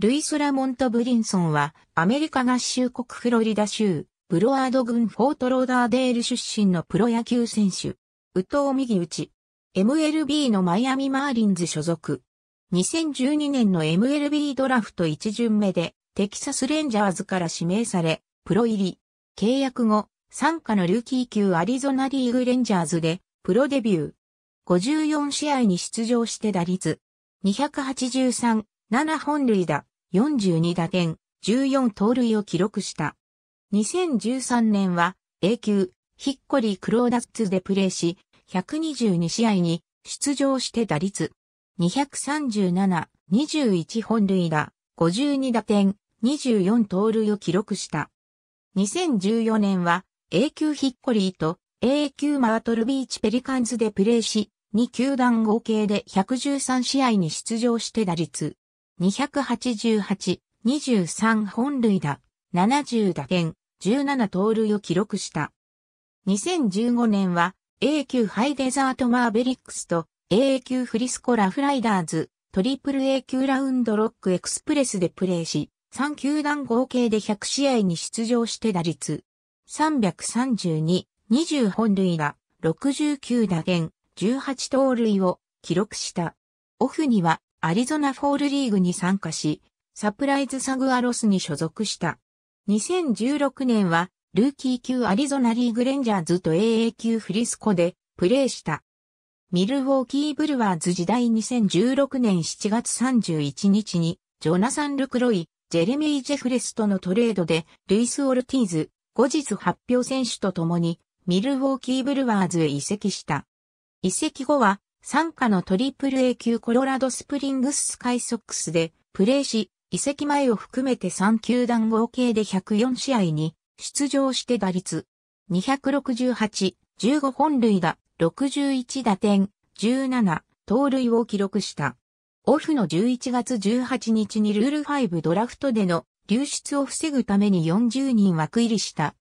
ルイス・ラモント・ブリンソンは、アメリカ合衆国フロリダ州、ブロワード郡フォートローダーデール出身のプロ野球選手。宇藤右打ち。MLB のマイアミ・マーリンズ所属。2012年の MLB ドラフト1巡目で、テキサス・レンジャーズから指名され、プロ入り。契約後、参加のルーキー級アリゾナリーグ・レンジャーズで、プロデビュー。54試合に出場して打率。283、7本塁打、42打点、14盗塁を記録した。2013年は A 級、ヒッコリー・クローダッツでプレーし、122試合に出場して打率237、21本塁打、52打点、24盗塁を記録した。2014年は A 級ヒッコリーと A 級マートルビーチペリカンズでプレーし、2球団合計で113試合に出場して打率288、23本塁打、70打点、17盗塁を記録した。2015年は A 級ハイデザートマーベリックスと A 級フリスコラフライダーズ、トリプル A 級ラウンドロックエクスプレスでプレーし、3球団合計で100試合に出場して打率332、20本塁打、69打点、18盗塁を記録した。オフにはアリゾナフォールリーグに参加し、サプライズサグアロスに所属した。2016年は、ルーキー級アリゾナリーグレンジャーズと AA 級フリスコでプレーした。ミルウォーキーブルワーズ時代2016年7月31日に、ジョナサン・ルクロイ、ジェレミー・ジェフレスとのトレードで、ルイス・オルティーズ、後日発表選手と共に、ミルウォーキーブルワーズへ移籍した。移籍後は、参加のトリプル A 級コロラドスプリングススカイソックスでプレーし、移籍前を含めて3球団合計で104試合に出場して打率268、15本塁打、61打点、17、盗塁を記録した。オフの11月18日にルール5ドラフトでの流出を防ぐために40人枠入りした。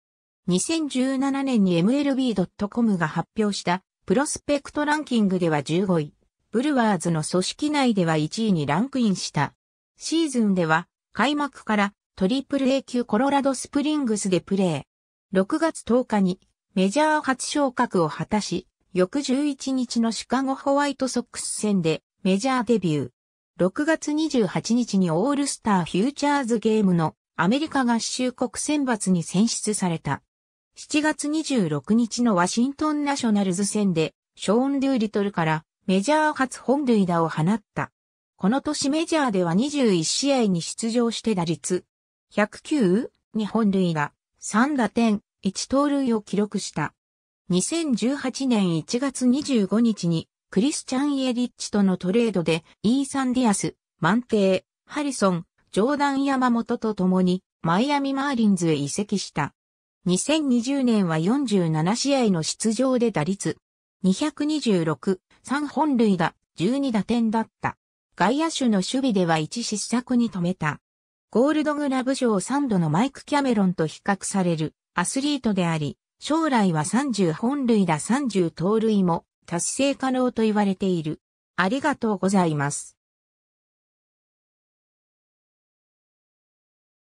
2017年に MLB.com が発表したプロスペクトランキングでは15位、ブルワーズの組織内では1位にランクインした。シーズンでは、開幕からトリプル A 級コロラドスプリングスでプレー。6月10日にメジャー初昇格を果たし、翌11日のシカゴホワイトソックス戦でメジャーデビュー。6月28日にオールスターフューチャーズゲームのアメリカ合衆国選抜に選出された。7月26日のワシントンナショナルズ戦で、ショーン・デューリトルからメジャー初本塁打を放った。この年メジャーでは21試合に出場して打率、109、2本塁打、3打点、1盗塁を記録した。2018年1月25日に、クリスチャン・イエリッチとのトレードで、イーサン・ディアス、マンテー、ハリソン、ジョーダン・山本と共に、マイアミ・マーリンズへ移籍した。2020年は47試合の出場で打率226、3本塁打、12打点だった。外野手の守備では1失策に止めた。ゴールドグラブ賞3度のマイク・キャメロンと比較されるアスリートであり、将来は30本塁打30盗塁も達成可能と言われている。ありがとうございます。